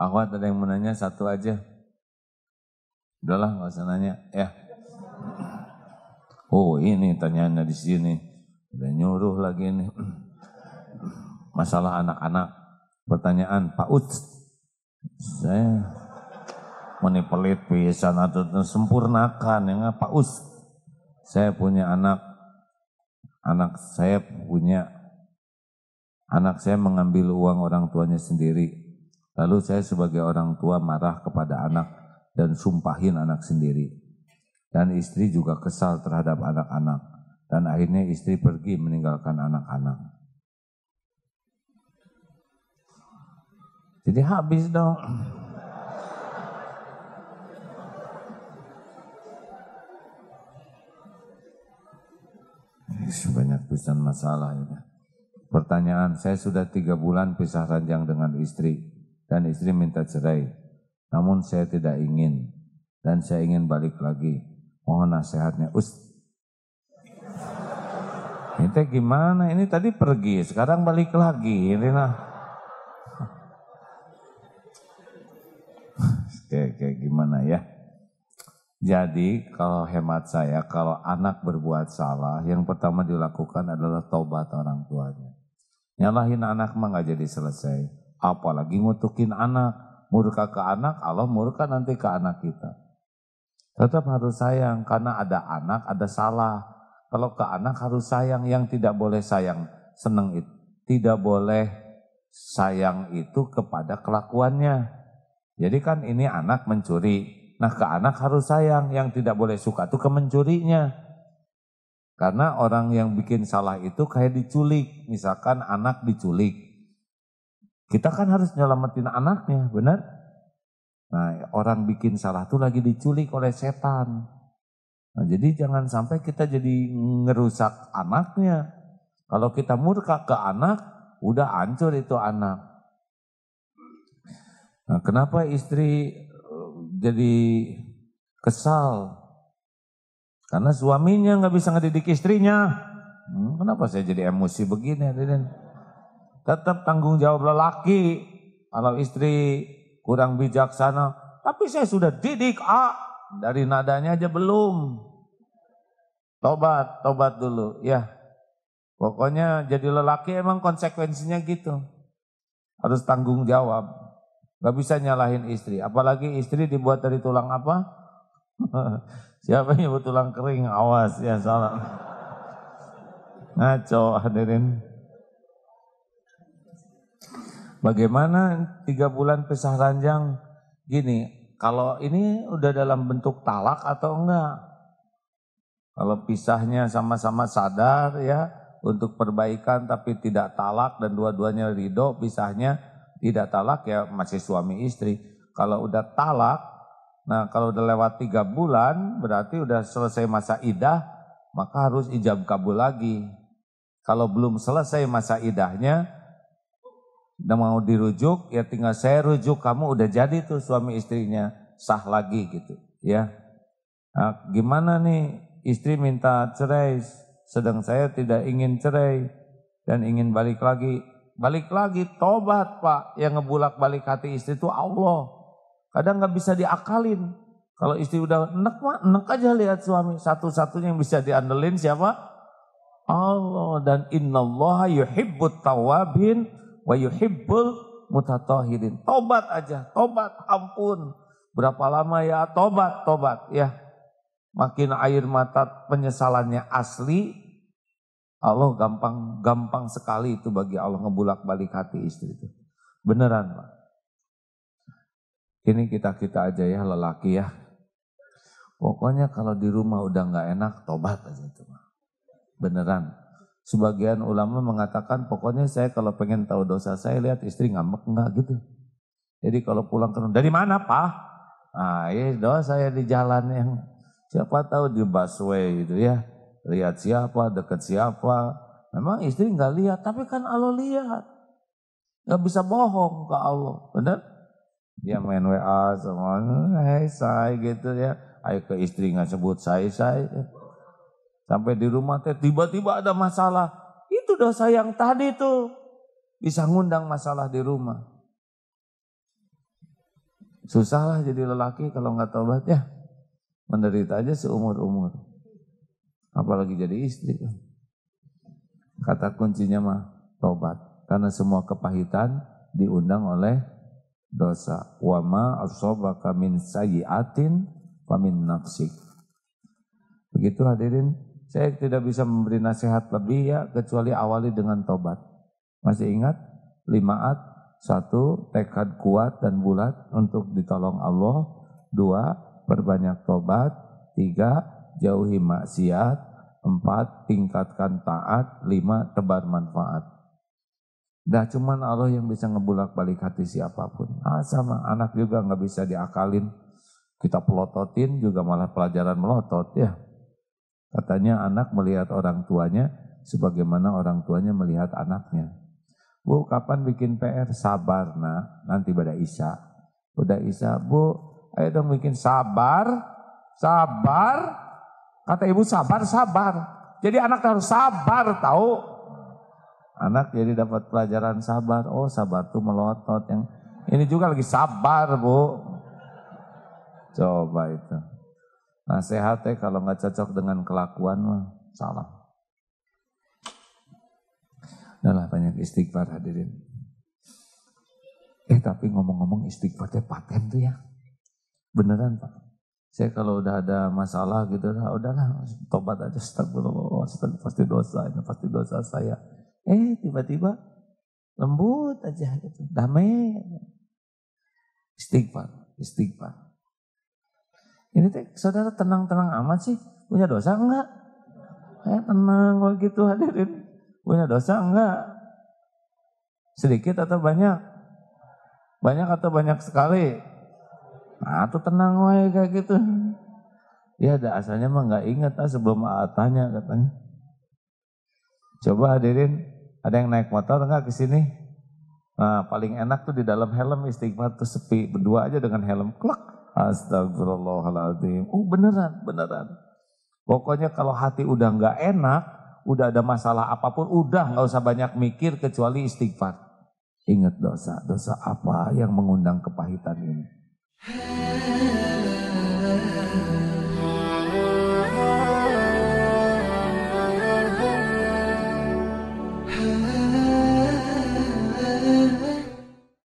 Akhwat ada yang mau nanya satu aja. Udahlah nggak usah nanya. Ya. Oh ini tanyaannya di sini. Udah nyuruh lagi ini. Masalah anak-anak. Pertanyaan Pak Uts. Saya menipelit pelit pisan atau sempurnakan ya nggak Pak Uts. Saya punya anak. Anak saya punya anak saya mengambil uang orang tuanya sendiri Lalu saya sebagai orang tua marah kepada anak dan sumpahin anak sendiri. Dan istri juga kesal terhadap anak-anak. Dan akhirnya istri pergi meninggalkan anak-anak. Jadi habis dong. Eh, Banyak pisan masalah ini. Pertanyaan, saya sudah tiga bulan pisah ranjang dengan istri dan istri minta cerai. Namun saya tidak ingin dan saya ingin balik lagi. Mohon nasihatnya. Ust. Ini gimana? Ini tadi pergi, sekarang balik lagi. Ini nah. kayak, gimana ya? Jadi kalau hemat saya, kalau anak berbuat salah, yang pertama dilakukan adalah tobat orang tuanya. Nyalahin anak mah gak jadi selesai Apalagi ngutukin anak, murka ke anak, Allah murka nanti ke anak kita. Tetap harus sayang karena ada anak, ada salah. Kalau ke anak harus sayang, yang tidak boleh sayang seneng itu. Tidak boleh sayang itu kepada kelakuannya. Jadi kan ini anak mencuri. Nah ke anak harus sayang, yang tidak boleh suka itu ke mencurinya. Karena orang yang bikin salah itu kayak diculik. Misalkan anak diculik. Kita kan harus nyelamatin anaknya, benar? Nah, orang bikin salah tuh lagi diculik oleh setan. Nah, jadi jangan sampai kita jadi ngerusak anaknya. Kalau kita murka ke anak, udah hancur itu anak. Nah, kenapa istri eh, jadi kesal? Karena suaminya nggak bisa ngedidik istrinya. Hmm, kenapa saya jadi emosi begini, Aden? tetap tanggung jawab lelaki. Kalau istri kurang bijaksana, tapi saya sudah didik A, dari nadanya aja belum. Tobat, tobat dulu, ya. Pokoknya jadi lelaki emang konsekuensinya gitu. Harus tanggung jawab. Gak bisa nyalahin istri. Apalagi istri dibuat dari tulang apa? Siapa yang buat tulang kering? Awas ya salah. Ngaco hadirin. Bagaimana tiga bulan pisah ranjang gini? Kalau ini udah dalam bentuk talak atau enggak? Kalau pisahnya sama-sama sadar ya untuk perbaikan tapi tidak talak dan dua-duanya ridho pisahnya tidak talak ya masih suami istri. Kalau udah talak, nah kalau udah lewat tiga bulan berarti udah selesai masa idah maka harus ijab kabul lagi. Kalau belum selesai masa idahnya, udah mau dirujuk ya tinggal saya rujuk kamu udah jadi tuh suami istrinya sah lagi gitu ya nah, gimana nih istri minta cerai sedang saya tidak ingin cerai dan ingin balik lagi balik lagi tobat pak yang ngebulak balik hati istri itu Allah kadang nggak bisa diakalin kalau istri udah enek mah enek aja lihat suami satu-satunya yang bisa diandelin siapa Allah dan innallaha yuhibbut tawabin wa yuhibbul mutatahirin. Tobat aja, tobat, ampun. Berapa lama ya? Tobat, tobat ya. Makin air mata penyesalannya asli, Allah gampang gampang sekali itu bagi Allah ngebulak balik hati istri itu. Beneran Pak. Ini kita-kita aja ya lelaki ya. Pokoknya kalau di rumah udah nggak enak, tobat aja itu. Beneran. Sebagian ulama mengatakan pokoknya saya kalau pengen tahu dosa saya lihat istri ngambek nggak gitu. Jadi kalau pulang ke dari mana pak? Nah ya doa saya di jalan yang siapa tahu di busway gitu ya. Lihat siapa, dekat siapa. Memang istri nggak lihat, tapi kan Allah lihat. Nggak bisa bohong ke Allah, benar? Dia main WA sama, hai eh, hey, say gitu ya. Ayo ke istri nggak sebut saya saya. Ya. Sampai di rumah teh tiba-tiba ada masalah. Itu dosa yang tadi tuh. Bisa ngundang masalah di rumah. Susahlah jadi lelaki kalau nggak taubat ya. Menderita aja seumur-umur. Apalagi jadi istri. Kata kuncinya mah tobat. Karena semua kepahitan diundang oleh dosa. Wama asobaka min sayiatin famin nafsik. Begitu hadirin saya tidak bisa memberi nasihat lebih ya kecuali awali dengan tobat. Masih ingat? Limaat, satu, tekad kuat dan bulat untuk ditolong Allah. Dua, perbanyak tobat. Tiga, jauhi maksiat. Empat, tingkatkan taat. Lima, tebar manfaat. Dah cuman Allah yang bisa ngebulak balik hati siapapun. Ah sama, anak juga nggak bisa diakalin. Kita pelototin juga malah pelajaran melotot ya Katanya anak melihat orang tuanya sebagaimana orang tuanya melihat anaknya. Bu, kapan bikin PR? Sabar, nak. Nanti pada Isya. Pada Isya, bu, ayo dong bikin sabar. Sabar. Kata ibu, sabar, sabar. Jadi anak harus sabar, tahu. Anak jadi dapat pelajaran sabar. Oh, sabar tuh melotot. Yang ini juga lagi sabar, bu. Coba itu. Nasehatnya kalau nggak cocok dengan kelakuan mah salah. Udahlah banyak istighfar hadirin. Eh tapi ngomong-ngomong istighfarnya paten tuh ya. Beneran Pak. Saya kalau udah ada masalah gitu, nah, udahlah tobat aja, astagfirullah, astagfirullah, pasti dosa, ini pasti dosa saya. Eh tiba-tiba lembut aja gitu, damai. Istighfar, istighfar. Ini teh saudara tenang-tenang amat sih. Punya dosa enggak? Eh tenang kalau gitu hadirin. Punya dosa enggak? Sedikit atau banyak? Banyak atau banyak sekali? Nah tuh tenang wae kayak gitu. Ya ada asalnya mah nggak ingat ah sebelum tanya katanya. Coba hadirin, ada yang naik motor enggak ke sini? Nah, paling enak tuh di dalam helm istighfar tuh sepi berdua aja dengan helm. Klak, Astagfirullahaladzim. Oh beneran, beneran. Pokoknya kalau hati udah nggak enak, udah ada masalah apapun, udah nggak usah banyak mikir kecuali istighfar. Ingat dosa, dosa apa yang mengundang kepahitan ini.